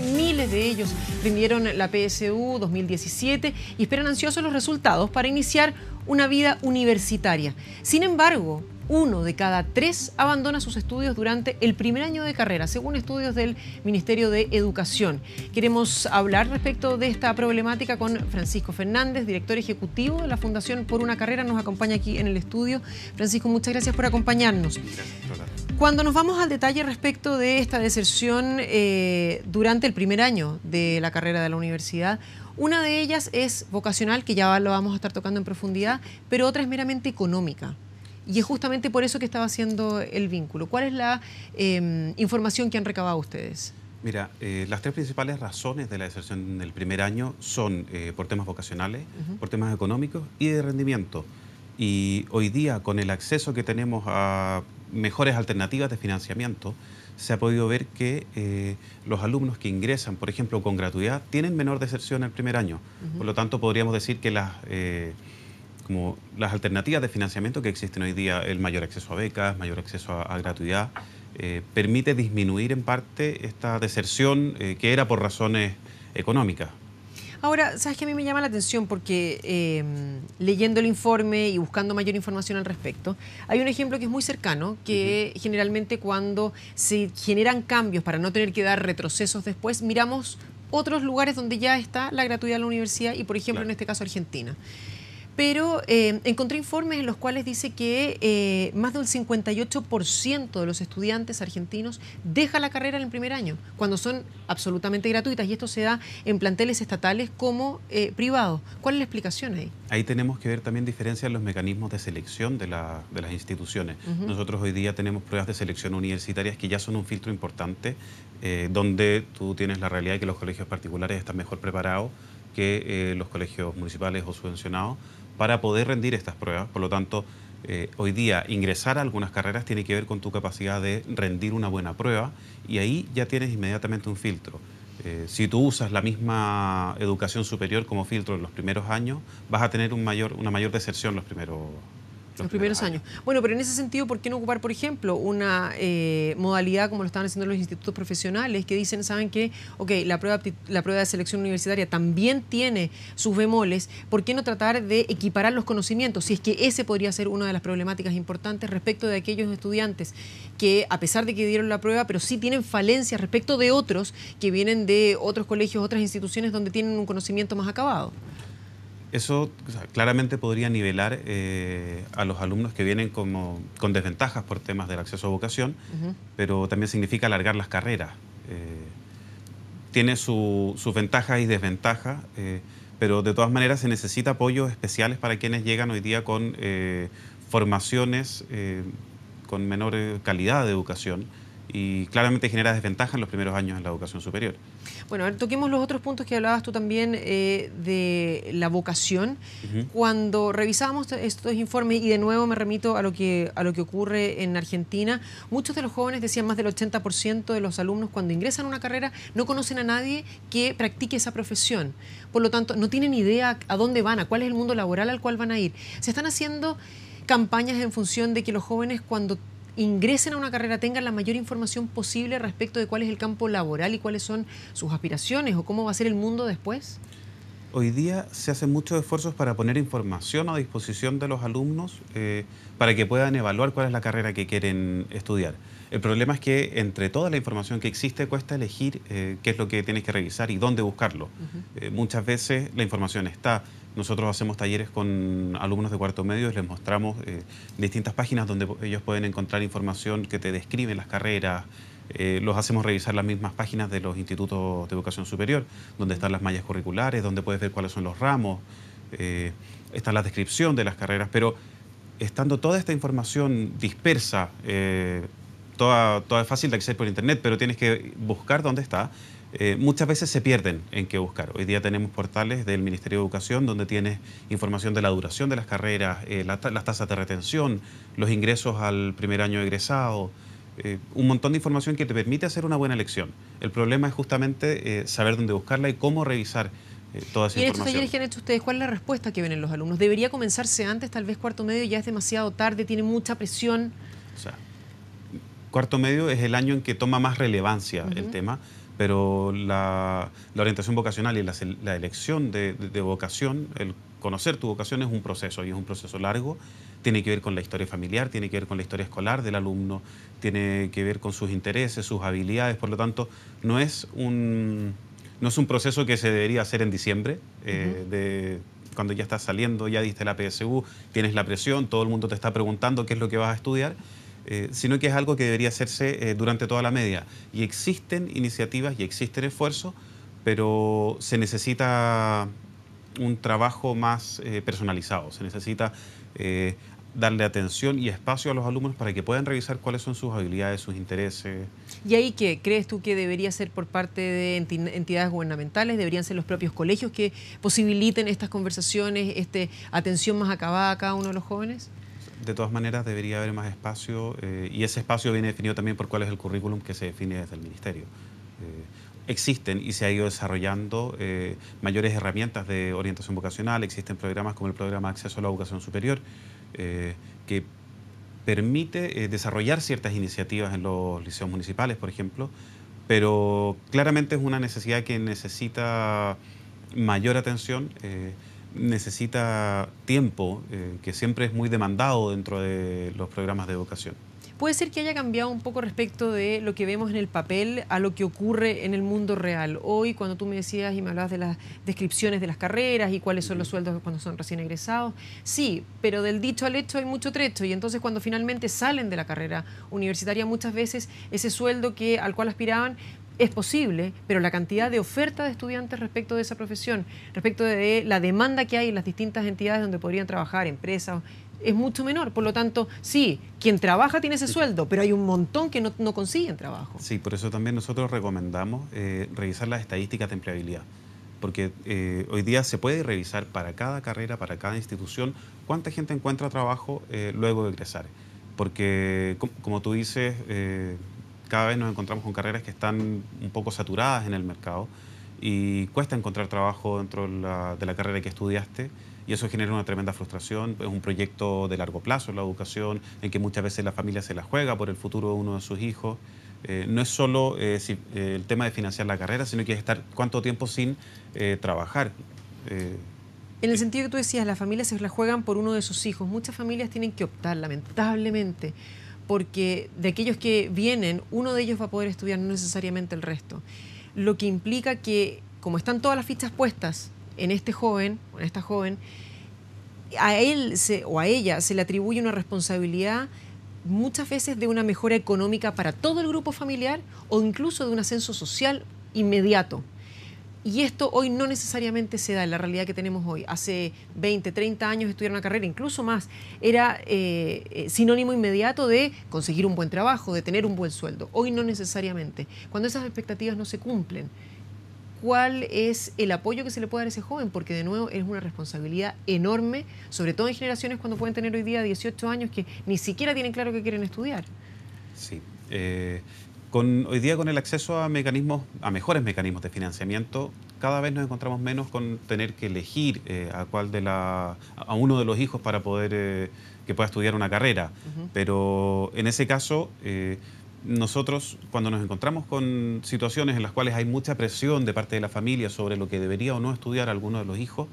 miles de ellos rindieron la PSU 2017 y esperan ansiosos los resultados para iniciar una vida universitaria. Sin embargo, uno de cada tres abandona sus estudios durante el primer año de carrera, según estudios del Ministerio de Educación. Queremos hablar respecto de esta problemática con Francisco Fernández, director ejecutivo de la Fundación Por una Carrera. Nos acompaña aquí en el estudio. Francisco, muchas gracias por acompañarnos. Cuando nos vamos al detalle respecto de esta deserción eh, durante el primer año de la carrera de la universidad, una de ellas es vocacional, que ya lo vamos a estar tocando en profundidad, pero otra es meramente económica. Y es justamente por eso que estaba haciendo el vínculo. ¿Cuál es la em, información que han recabado ustedes? Mira, eh, las tres principales razones de la deserción el primer año son eh, por temas vocacionales, por temas económicos y de rendimiento. Y hoy día, con el acceso que tenemos a mejores alternativas de financiamiento, se ha podido ver que eh, los alumnos que ingresan, por ejemplo, con gratuidad, tienen menor deserción el primer año. Por lo tanto, podríamos decir que las, eh, como las alternativas de financiamiento que existen hoy día, el mayor acceso a becas, mayor acceso a, gratuidad, eh, permite disminuir en parte esta deserción que era por razones económicas. Ahora, sabes que a mí me llama la atención porque em, leyendo el informe y buscando mayor información al respecto, hay un ejemplo que es muy cercano, que generalmente cuando se generan cambios para no tener que dar retrocesos después, miramos otros lugares donde ya está la gratuidad de la universidad y, por ejemplo, en este caso Argentina pero eh, encontré informes en los cuales dice que eh, más del 58% de los estudiantes argentinos deja la carrera en el primer año, cuando son absolutamente gratuitas, y esto se da en planteles estatales como eh, privados. ¿Cuál es la explicación ahí? Ahí tenemos que ver también diferencias en los mecanismos de selección de, las instituciones. Nosotros hoy día tenemos pruebas de selección universitarias que ya son un filtro importante, donde tú tienes la realidad de que los colegios particulares están mejor preparados que los colegios municipales o subvencionados para poder rendir estas pruebas. Por lo tanto, eh, hoy día ingresar a algunas carreras tiene que ver con tu capacidad de rendir una buena prueba y ahí ya tienes inmediatamente un filtro. Eh, si tú usas la misma educación superior como filtro en los primeros años, vas a tener una mayor deserción los primeros los, primeros años. Bueno, pero en ese sentido, ¿por qué no ocupar, por ejemplo, una eh, modalidad como lo están haciendo los institutos profesionales que dicen, ¿saben que Ok, la prueba, la prueba de selección universitaria también tiene sus bemoles, ¿por qué no tratar de equiparar los conocimientos? Si es que ese podría ser una de las problemáticas importantes respecto de aquellos estudiantes que, a pesar de que dieron la prueba, pero sí tienen falencias respecto de otros que vienen de otros colegios, otras instituciones donde tienen un conocimiento más acabado. Eso claramente podría nivelar eh, a los alumnos que vienen como, con desventajas por temas del acceso a vocación, pero también significa alargar las carreras. Eh, tiene sus ventajas y desventajas, eh, pero de todas maneras se necesita apoyos especiales para quienes llegan hoy día con formaciones con menor calidad de educación y claramente genera desventaja en los primeros años en la educación superior. Bueno, a ver, toquemos los otros puntos que hablabas tú también eh, de la vocación. Cuando revisábamos estos informes, y de nuevo me remito a lo, que, a lo que ocurre en Argentina, muchos de los jóvenes decían más del 80% de los alumnos cuando ingresan a una carrera no conocen a nadie que practique esa profesión. Por lo tanto, no tienen idea a dónde van, a cuál es el mundo laboral al cual van a ir. Se están haciendo campañas en función de que los jóvenes cuando ingresen a una carrera tengan la mayor información posible respecto de cuál es el campo laboral y cuáles son sus aspiraciones o cómo va a ser el mundo después? hoy día se hacen muchos esfuerzos para poner información a disposición de los alumnos eh, para que puedan evaluar cuál es la carrera que quieren estudiar. El problema es que entre toda la información que existe cuesta elegir eh, qué es lo que tienes que revisar y dónde buscarlo. Eh, muchas veces la información está. Nosotros hacemos talleres con alumnos de cuarto medio y les mostramos distintas páginas donde ellos pueden encontrar información que te describe las carreras, eh, los hacemos revisar las mismas páginas de los institutos de educación superior, donde están las mallas curriculares, donde puedes ver cuáles son los ramos, eh, está la descripción de las carreras, pero estando toda esta información dispersa, eh, toda, es fácil de acceder por internet, pero tienes que buscar dónde está. muchas veces se pierden en qué buscar. Hoy día tenemos portales del Ministerio de Educación donde tienes información de la duración de las carreras, las tasas de retención, los ingresos al primer año egresado, eh, un montón de información que te permite hacer una buena elección. El problema es justamente eh, saber dónde buscarla y cómo revisar todas eh, toda esa ¿Y esto, estos talleres que han hecho ustedes, cuál es la respuesta que vienen los alumnos? ¿Debería comenzarse antes, tal vez cuarto medio, ya es demasiado tarde, tiene mucha presión? O sea, cuarto medio es el año en que toma más relevancia el tema, pero la, orientación vocacional y la, elección de, vocación, conocer tu vocación es un proceso y es un proceso largo. Tiene que ver con la historia familiar, tiene que ver con la historia escolar del alumno, tiene que ver con sus intereses, sus habilidades. Por lo tanto, no es un, no es un proceso que se debería hacer en diciembre, eh, de, cuando ya estás saliendo, ya diste la PSU, tienes la presión, todo el mundo te está preguntando qué es lo que vas a estudiar. Eh, sino que es algo que debería hacerse eh, durante toda la media. Y existen iniciativas y existen esfuerzos, pero se necesita un trabajo más eh, personalizado. Se necesita eh, darle atención y espacio a los alumnos para que puedan revisar cuáles son sus habilidades, sus intereses. ¿Y ahí qué? ¿Crees tú que debería ser por parte de entidades gubernamentales? ¿Deberían ser los propios colegios que posibiliten estas conversaciones, este, atención más acabada a cada uno de los jóvenes? de todas maneras debería haber más espacio eh, y ese espacio viene definido también por cuál es el currículum que se define desde el ministerio existen y se ha ido desarrollando eh, mayores herramientas de orientación vocacional, existen programas como el programa Acceso a la educación Superior, eh, que permite eh, desarrollar ciertas iniciativas en los liceos municipales, por ejemplo, pero claramente es una necesidad que necesita mayor atención, necesita tiempo, que siempre es muy demandado dentro de los programas de educación puede ser que haya cambiado un poco respecto de lo que vemos en el papel a lo que ocurre en el mundo real. Hoy, cuando tú me decías y me hablabas de las descripciones de las carreras y cuáles son los sueldos cuando son recién egresados, sí, pero del dicho al hecho hay mucho trecho y entonces cuando finalmente salen de la carrera universitaria muchas veces ese sueldo que al cual aspiraban es posible, pero la cantidad de oferta de estudiantes respecto de esa profesión, respecto de la demanda que hay en las distintas entidades donde podrían trabajar, empresas, es mucho menor. Por lo tanto, sí, quien trabaja tiene ese sueldo, pero hay un montón que no, consiguen trabajo. Sí, por eso también nosotros recomendamos eh, revisar las estadísticas de empleabilidad porque eh, hoy día se puede revisar para cada carrera, para cada institución, cuánta gente encuentra trabajo eh, luego de egresar. Porque, como tú dices, cada vez nos encontramos con carreras que están un poco saturadas en el mercado y cuesta encontrar trabajo dentro de la carrera que estudiaste y eso genera una tremenda frustración. Es un proyecto de largo plazo la educación, en que muchas veces la familia se la juega por el futuro de uno de sus hijos. Eh, no es solo eh, eh, el tema de financiar la carrera, sino que es estar cuánto tiempo sin trabajar. en el sentido que tú decías, las familias se la juegan por uno de sus hijos. Muchas familias tienen que optar, lamentablemente, porque de aquellos que vienen, uno de ellos va a poder estudiar, no necesariamente el resto. Lo que implica que, como están todas las fichas puestas en este joven, en esta joven, a él o a ella se le atribuye una responsabilidad muchas veces de una mejora económica para todo el grupo familiar o incluso de un ascenso social inmediato. Y esto hoy no necesariamente se da en la realidad que tenemos hoy. Hace 20, 30 años estudiar una carrera, incluso más, era eh, eh, sinónimo inmediato de conseguir un buen trabajo, de tener un buen sueldo. Hoy no necesariamente. Cuando esas expectativas no se cumplen, cuál es el apoyo que se le puede dar a ese joven, porque de nuevo es una responsabilidad enorme, sobre todo en generaciones cuando pueden tener hoy día 18 años que ni siquiera tienen claro que quieren estudiar. Sí. Eh, con, hoy día con el acceso a mecanismos, a mejores mecanismos de financiamiento, cada vez nos encontramos menos con tener que elegir eh, a cuál de la, a uno de los hijos para poder eh, que pueda estudiar una carrera. Pero en ese caso nosotros cuando nos encontramos con situaciones en las cuales hay mucha presión de parte de la familia sobre lo que debería o no estudiar alguno de los hijos,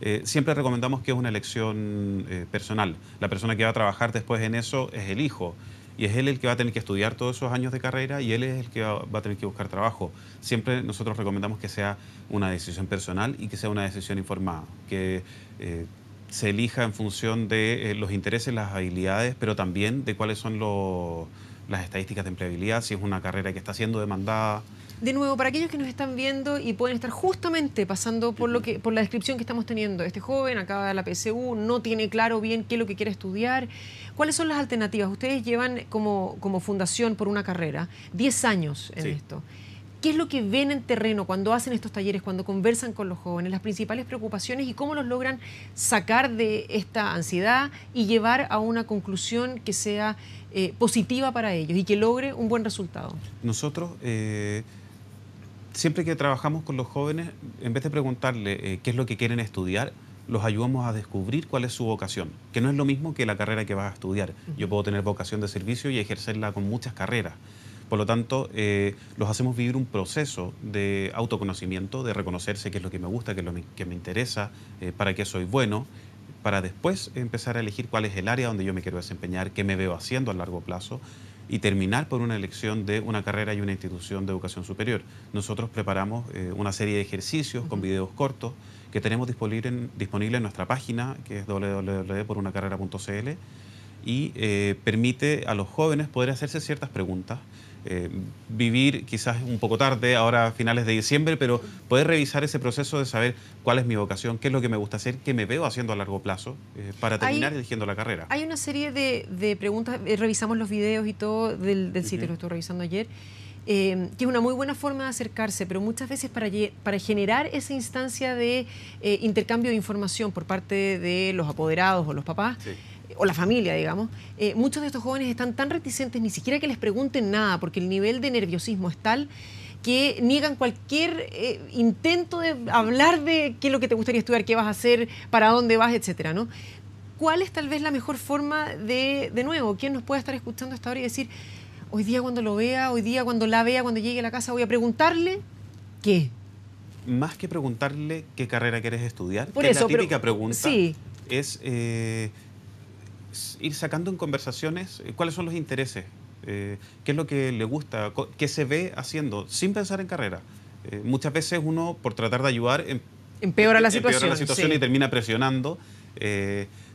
eh, siempre recomendamos que es una elección eh, personal. La persona que va a trabajar después en eso es el hijo. Y es él el que va a tener que estudiar todos esos años de carrera y él es el que va a tener que buscar trabajo. Siempre nosotros recomendamos que sea una decisión personal y que sea una decisión informada, que eh, se elija en función de los intereses, las habilidades, pero también de cuáles son los las estadísticas de empleabilidad, si es una carrera que está siendo demandada. De nuevo, para aquellos que nos están viendo y pueden estar justamente pasando por lo que, por la descripción que estamos teniendo, este joven acaba de la PSU, no tiene claro bien qué es lo que quiere estudiar, ¿cuáles son las alternativas? Ustedes llevan como, como fundación por una carrera 10 años en esto. ¿Qué es lo que ven en terreno cuando hacen estos talleres, cuando conversan con los jóvenes, las principales preocupaciones y cómo los logran sacar de esta ansiedad y llevar a una conclusión que sea eh, positiva para ellos y que logre un buen resultado? Nosotros, eh, siempre que trabajamos con los jóvenes, en vez de preguntarle eh, qué es lo que quieren estudiar, los ayudamos a descubrir cuál es su vocación, que no es lo mismo que la carrera que vas a estudiar. Yo puedo tener vocación de servicio y ejercerla con muchas carreras. Por lo tanto, eh, los hacemos vivir un proceso de autoconocimiento, de reconocerse qué es lo que me gusta, qué es lo que me interesa, eh, para qué soy bueno, para después empezar a elegir cuál es el área donde yo me quiero desempeñar, qué me veo haciendo a largo plazo y terminar por una elección de una carrera y una institución de educación superior. Nosotros preparamos eh, una serie de ejercicios con videos cortos que tenemos disponible en, disponible en nuestra página, que es www.porunacarrera.cl, y permite a los jóvenes poder hacerse ciertas preguntas eh, vivir quizás un poco tarde, ahora a finales de diciembre, pero poder revisar ese proceso de saber cuál es mi vocación, qué es lo que me gusta hacer, qué me veo haciendo a largo plazo eh, para terminar eligiendo la carrera. Hay una serie de, preguntas, eh, revisamos los videos y todo del, sitio, lo estuve revisando ayer. que es una muy buena forma de acercarse, pero muchas veces para, para generar esa instancia de intercambio de información por parte de los apoderados o los papás, o la familia, digamos, eh, muchos de estos jóvenes están tan reticentes ni siquiera que les pregunten nada, porque el nivel de nerviosismo es tal que niegan cualquier eh, intento de hablar de qué es lo que te gustaría estudiar, qué vas a hacer, para dónde vas, etcétera, ¿no? ¿Cuál es tal vez la mejor forma de, de nuevo, quién nos puede estar escuchando hasta ahora y decir, hoy día cuando lo vea, hoy día cuando la vea, cuando llegue a la casa, voy a preguntarle qué? Más que preguntarle qué carrera quieres estudiar, Por la típica pregunta, es... Eh, ir sacando en conversaciones eh, cuáles son los intereses, eh, qué es lo que le gusta, qué se ve haciendo, sin pensar en carrera. Eh, muchas veces uno, por tratar de ayudar, em, em, em, empeora la situación, la situación y termina presionando.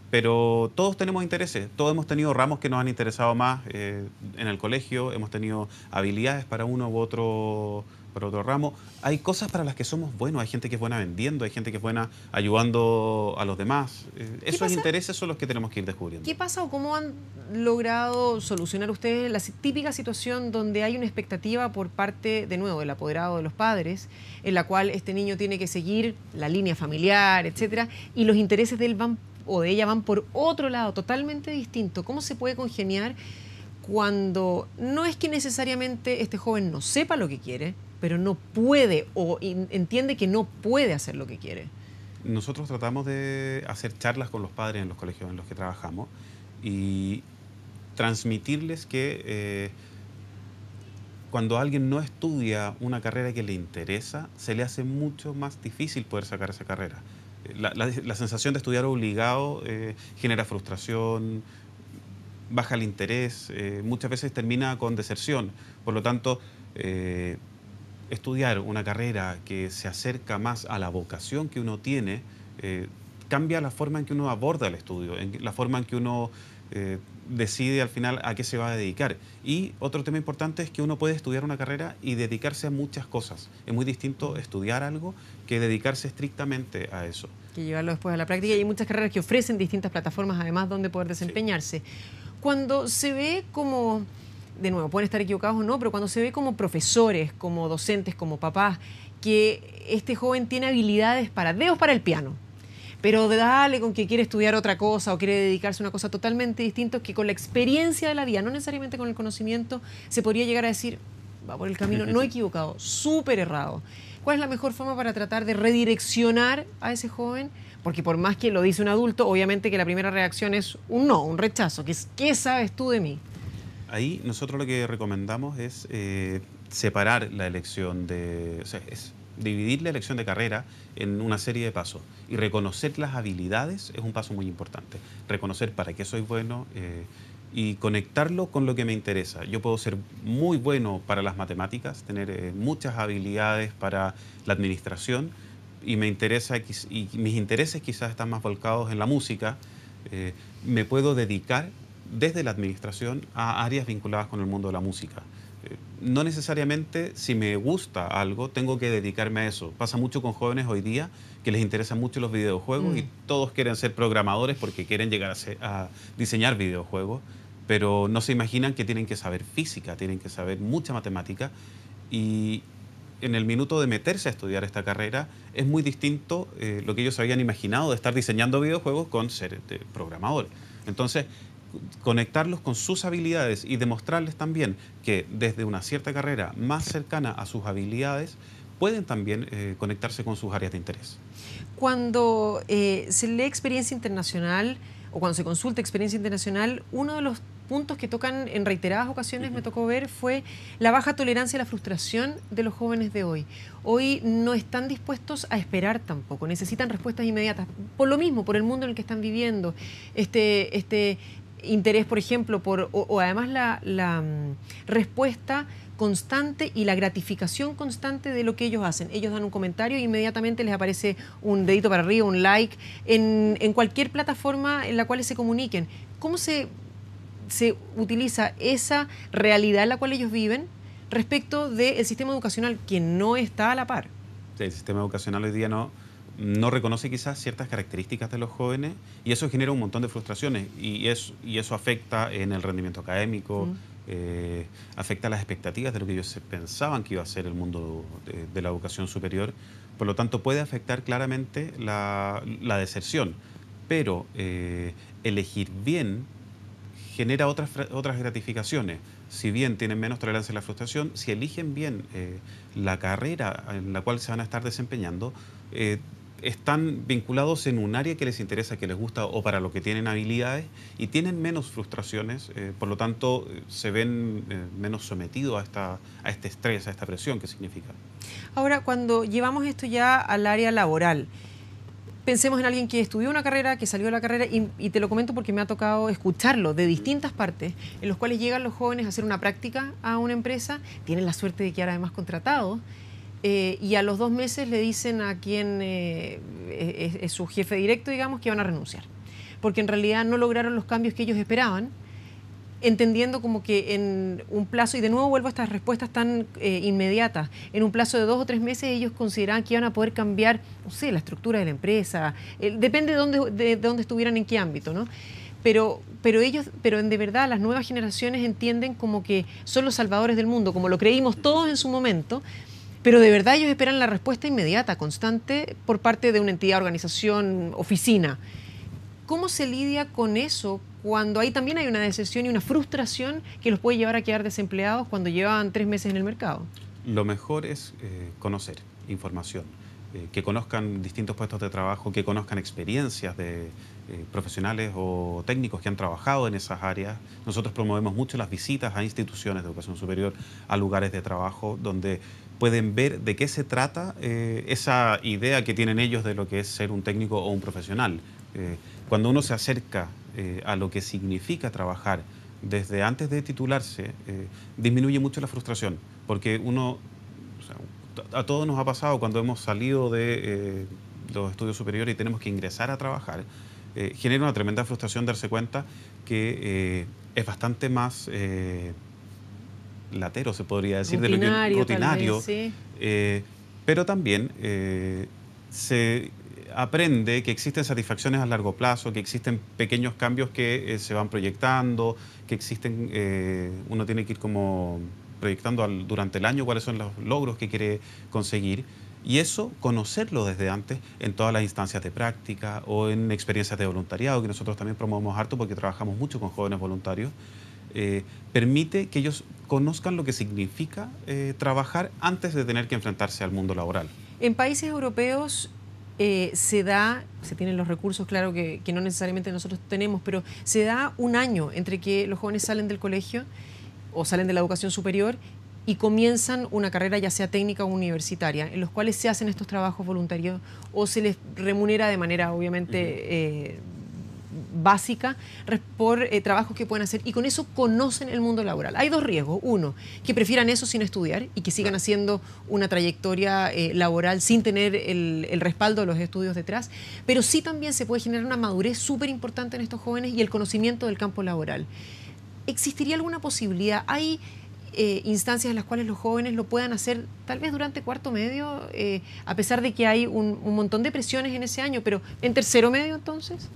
pero todos tenemos intereses, todos hemos tenido ramos que nos han interesado más en el colegio, hemos tenido habilidades para uno u otro por otro ramo. Hay cosas para las que somos buenos. Hay gente que es buena vendiendo, hay gente que es buena ayudando a los demás. Eh, esos intereses son los que tenemos que ir descubriendo. ¿Qué pasa o cómo han logrado solucionar ustedes la típica situación donde hay una expectativa por parte, de nuevo, del apoderado de los padres, en la cual este niño tiene que seguir la línea familiar, etcétera, y los intereses de él van o de ella van por otro lado, totalmente distinto? ¿Cómo se puede congeniar? cuando no es que necesariamente este joven no sepa lo que quiere, pero no puede o entiende que no puede hacer lo que quiere. Nosotros tratamos de hacer charlas con los padres en los colegios en los que trabajamos y transmitirles que eh, cuando alguien no estudia una carrera que le interesa, se le hace mucho más difícil poder sacar esa carrera. Eh, la, sensación de estudiar obligado eh, genera frustración, baja el interés, muchas veces termina con deserción. Por lo tanto, estudiar una carrera que se acerca más a la vocación que uno tiene, eh, cambia la forma en que uno aborda el estudio, la forma en que uno eh, decide al final a qué se va a dedicar. Y otro tema importante es que uno puede estudiar una carrera y dedicarse a muchas cosas. Es muy distinto estudiar algo que dedicarse estrictamente a eso. Que llevarlo después a la práctica. Y hay muchas carreras que ofrecen distintas plataformas además donde poder desempeñarse. Cuando se ve como de nuevo, pueden estar equivocados o no, pero cuando se ve como profesores, como docentes, como papás, que este joven tiene habilidades para dedos para el piano, pero dale con que quiere estudiar otra cosa o quiere dedicarse a una cosa totalmente distinta, que con la experiencia de la vida, no necesariamente con el conocimiento, se podría llegar a decir, va por el camino no equivocado, súper errado. ¿Cuál es la mejor forma para tratar de redireccionar a ese joven? Porque por más que lo dice un adulto, obviamente que la primera reacción es un no, un rechazo, que es, ¿qué sabes tú de mí? ahí nosotros lo que recomendamos es eh, separar la elección de... es dividir la elección de carrera en una serie de pasos y reconocer las habilidades es un paso muy importante. Reconocer para qué soy bueno eh, y conectarlo con lo que me interesa. Yo puedo ser muy bueno para las matemáticas, tener eh, muchas habilidades para la administración y, me interesa, y mis intereses quizás están más volcados en la música. me puedo dedicar desde la administración a áreas vinculadas con el mundo de la música. Eh, no necesariamente si me gusta algo tengo que dedicarme a eso. Pasa mucho con jóvenes hoy día que les interesan mucho los videojuegos y mm. todos quieren ser programadores porque quieren llegar a, diseñar videojuegos, pero no se imaginan que tienen que saber física, tienen que saber mucha matemática y, en el minuto de meterse a estudiar esta carrera es muy distinto eh, lo que ellos habían imaginado de estar diseñando videojuegos con ser este, programador Entonces, conectarlos con sus habilidades y demostrarles también que desde una cierta carrera más cercana a sus habilidades pueden también eh, conectarse con sus áreas de interés. Cuando eh, se lee experiencia internacional o cuando se consulta experiencia internacional, uno de los puntos que tocan en reiteradas ocasiones me tocó ver fue la baja tolerancia y la frustración de los jóvenes de hoy. Hoy no están dispuestos a esperar tampoco, necesitan respuestas inmediatas, por lo mismo, por el mundo en el que están viviendo, este, este, interés, por ejemplo, por, o, además la, mm, respuesta constante y la gratificación constante de lo que ellos hacen. Ellos dan un comentario e inmediatamente les aparece un dedito para arriba, un like, en, cualquier plataforma en la cual se comuniquen. ¿Cómo se, se utiliza esa realidad en la cual ellos viven respecto del sistema educacional que no está a la par? el sistema educacional hoy día no no reconoce quizás ciertas características de los jóvenes y eso genera un montón de frustraciones y, eso, afecta en el rendimiento académico, mm. eh, afecta las expectativas de lo que ellos pensaban que iba a ser el mundo de, la educación superior, por lo tanto puede afectar claramente la, deserción, pero eh, elegir bien genera otras, otras gratificaciones. Si bien tienen menos tolerancia a la frustración, si eligen bien eh, la carrera en la cual se van a estar desempeñando, están vinculados en un área que les interesa, que les gusta o para lo que tienen habilidades y tienen menos frustraciones, eh, por lo tanto eh, se ven eh, menos sometidos a, esta, a este estrés, a esta presión que significa. Ahora, cuando llevamos esto ya al área laboral, pensemos en alguien que estudió una carrera, que salió de la carrera, y, y, te lo comento porque me ha tocado escucharlo de distintas partes, en los cuales llegan los jóvenes a hacer una práctica a una empresa, tienen la suerte de quedar además contratados eh, y a los dos meses le dicen a quien eh, e-, e-, es, su jefe directo, digamos, que van a renunciar, porque en realidad no lograron los cambios que ellos esperaban, entendiendo como que en un plazo, y de nuevo vuelvo a estas respuestas tan eh, inmediatas, en un plazo de dos o tres meses ellos consideraban que iban a poder cambiar, no sé, la estructura de la empresa, depende de dónde, estuvieran, en qué ámbito, ¿no? pero, pero ellos, pero de verdad las nuevas generaciones entienden como que son los salvadores del mundo, como lo creímos todos en su momento, pero de verdad ellos esperan la respuesta inmediata, constante, por parte de una entidad, organización, oficina. ¿Cómo se lidia con eso cuando ahí también hay una decepción y una frustración que los puede llevar a quedar desempleados cuando llevan tres meses en el mercado? Lo mejor es eh, conocer información, eh, que conozcan distintos puestos de trabajo, que conozcan experiencias de eh, profesionales o técnicos que han trabajado en esas áreas. Nosotros promovemos mucho las visitas a instituciones de educación superior, a lugares de trabajo donde pueden ver de qué se trata eh, esa idea que tienen ellos de lo que es ser un técnico o un profesional. Eh, cuando uno se acerca eh, a lo que significa trabajar desde antes de titularse, disminuye mucho la frustración, porque uno, a todos nos ha pasado cuando hemos salido de los estudios superiores y tenemos que ingresar a trabajar, genera una tremenda frustración darse cuenta que es bastante más latero, se podría decir, rutinario, de lo rutinario. Eh, pero también eh, se aprende que existen satisfacciones a largo plazo, que existen pequeños cambios que eh, se van proyectando, que existen, uno tiene que ir como proyectando durante el año cuáles son los logros que quiere conseguir. Y eso, conocerlo desde antes en todas las instancias de práctica o en experiencias de voluntariado, que nosotros también promovemos harto porque trabajamos mucho con jóvenes voluntarios. Eh, permite que ellos conozcan lo que significa eh, trabajar antes de tener que enfrentarse al mundo laboral. En países europeos eh, se da, se tienen los recursos, claro que, no necesariamente nosotros tenemos, pero se da un año entre que los jóvenes salen del colegio o salen de la educación superior y comienzan una carrera ya sea técnica o universitaria, en los cuales se hacen estos trabajos voluntarios o se les remunera de manera obviamente básica por eh, trabajos que pueden hacer y con eso conocen el mundo laboral. Hay dos riesgos. Uno, que prefieran eso sin estudiar y que sigan haciendo una trayectoria eh, laboral sin tener el, respaldo de los estudios detrás, pero sí también se puede generar una madurez súper importante en estos jóvenes y el conocimiento del campo laboral. ¿Existiría alguna posibilidad? ¿Hay eh, instancias en las cuales los jóvenes lo puedan hacer tal vez durante cuarto medio, a pesar de que hay un, montón de presiones en ese año, pero en tercero medio entonces?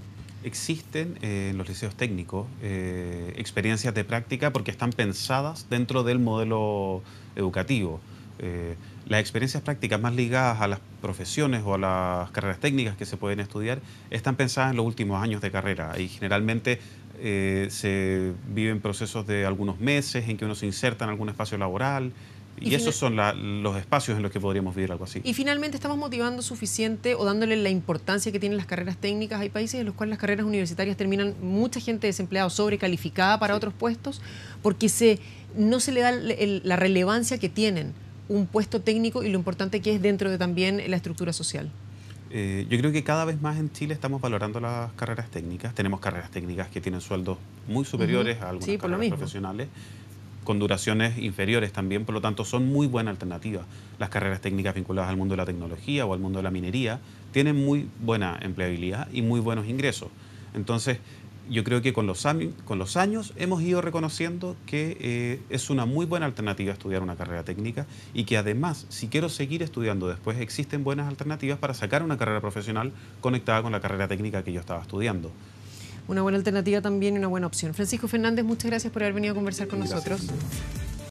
existen eh, en los liceos técnicos eh, experiencias de práctica porque están pensadas dentro del modelo educativo. Eh, las experiencias prácticas más ligadas a las profesiones o a las carreras técnicas que se pueden estudiar están pensadas en los últimos años de carrera y generalmente se viven procesos de algunos meses en que uno se inserta en algún espacio laboral, y, esos son los espacios en los que podríamos vivir algo así. Y finalmente, ¿estamos motivando suficiente o dándole la importancia que tienen las carreras técnicas? Hay países en los cuales las carreras universitarias terminan mucha gente desempleada, sobrecalificada para otros puestos, porque se, no se le da la relevancia que tienen un puesto técnico y lo importante que es dentro de también la estructura social. Eh, yo creo que cada vez más en Chile estamos valorando las carreras técnicas. Tenemos carreras técnicas que tienen sueldos muy superiores a algunas carreras profesionales con duraciones inferiores también, por lo tanto son muy buenas alternativas. Las carreras técnicas vinculadas al mundo de la tecnología o al mundo de la minería tienen muy buena empleabilidad y muy buenos ingresos. Entonces, yo creo que con los, años, hemos ido reconociendo que eh, es una muy buena alternativa estudiar una carrera técnica y que además, si quiero seguir estudiando después, existen buenas alternativas para sacar una carrera profesional conectada con la carrera técnica que yo estaba estudiando una buena alternativa también y una buena opción. Francisco Fernández, muchas gracias por haber venido a conversar con nosotros.